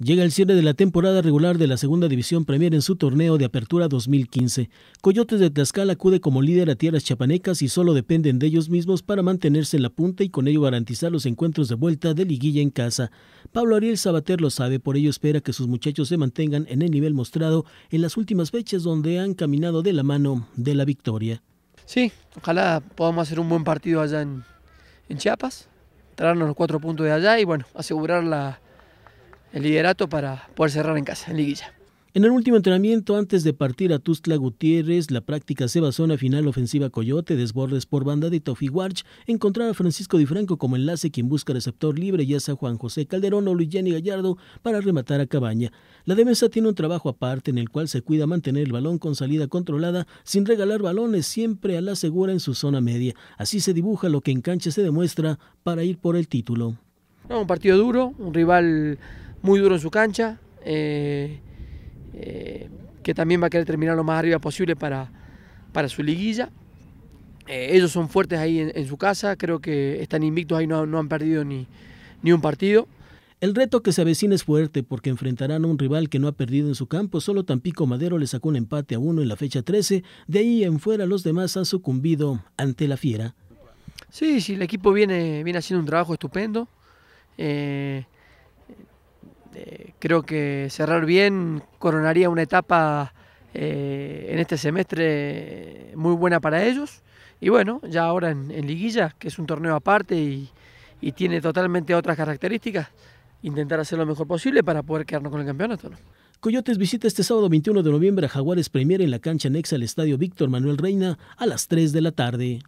Llega el cierre de la temporada regular de la Segunda División Premier en su torneo de Apertura 2015. Coyotes de Tlaxcala acude como líder a tierras chapanecas y solo dependen de ellos mismos para mantenerse en la punta y con ello garantizar los encuentros de vuelta de liguilla en casa. Pablo Ariel Sabater lo sabe, por ello espera que sus muchachos se mantengan en el nivel mostrado en las últimas fechas donde han caminado de la mano de la victoria. Sí, ojalá podamos hacer un buen partido allá en, en Chiapas, traernos los cuatro puntos de allá y bueno, asegurar la el liderato para poder cerrar en casa, en liguilla. En el último entrenamiento, antes de partir a Tustla Gutiérrez, la práctica se basó en la final ofensiva Coyote, desbordes por banda de Tofi Warch, encontrar a Francisco Di Franco como enlace quien busca receptor libre, ya a Juan José Calderón o Luigi Gallardo, para rematar a Cabaña. La defensa tiene un trabajo aparte en el cual se cuida mantener el balón con salida controlada, sin regalar balones, siempre a la segura en su zona media. Así se dibuja lo que en cancha se demuestra para ir por el título. un partido duro, un rival muy duro en su cancha, eh, eh, que también va a querer terminar lo más arriba posible para, para su liguilla. Eh, ellos son fuertes ahí en, su casa, creo que están invictos ahí, no, han perdido ni, un partido. El reto que se avecina es fuerte porque enfrentarán a un rival que no ha perdido en su campo. Solo Tampico Madero le sacó un empate a uno en la fecha 13. De ahí en fuera los demás han sucumbido ante la fiera. Sí, sí, el equipo viene, viene haciendo un trabajo estupendo. Eh, eh, creo que cerrar bien coronaría una etapa eh, en este semestre muy buena para ellos. Y bueno, ya ahora en, Liguilla, que es un torneo aparte y, tiene totalmente otras características, intentar hacer lo mejor posible para poder quedarnos con el campeonato. Coyotes visita este sábado 21 de noviembre a Jaguares Premier en la cancha anexa al estadio Víctor Manuel Reina a las 3 de la tarde.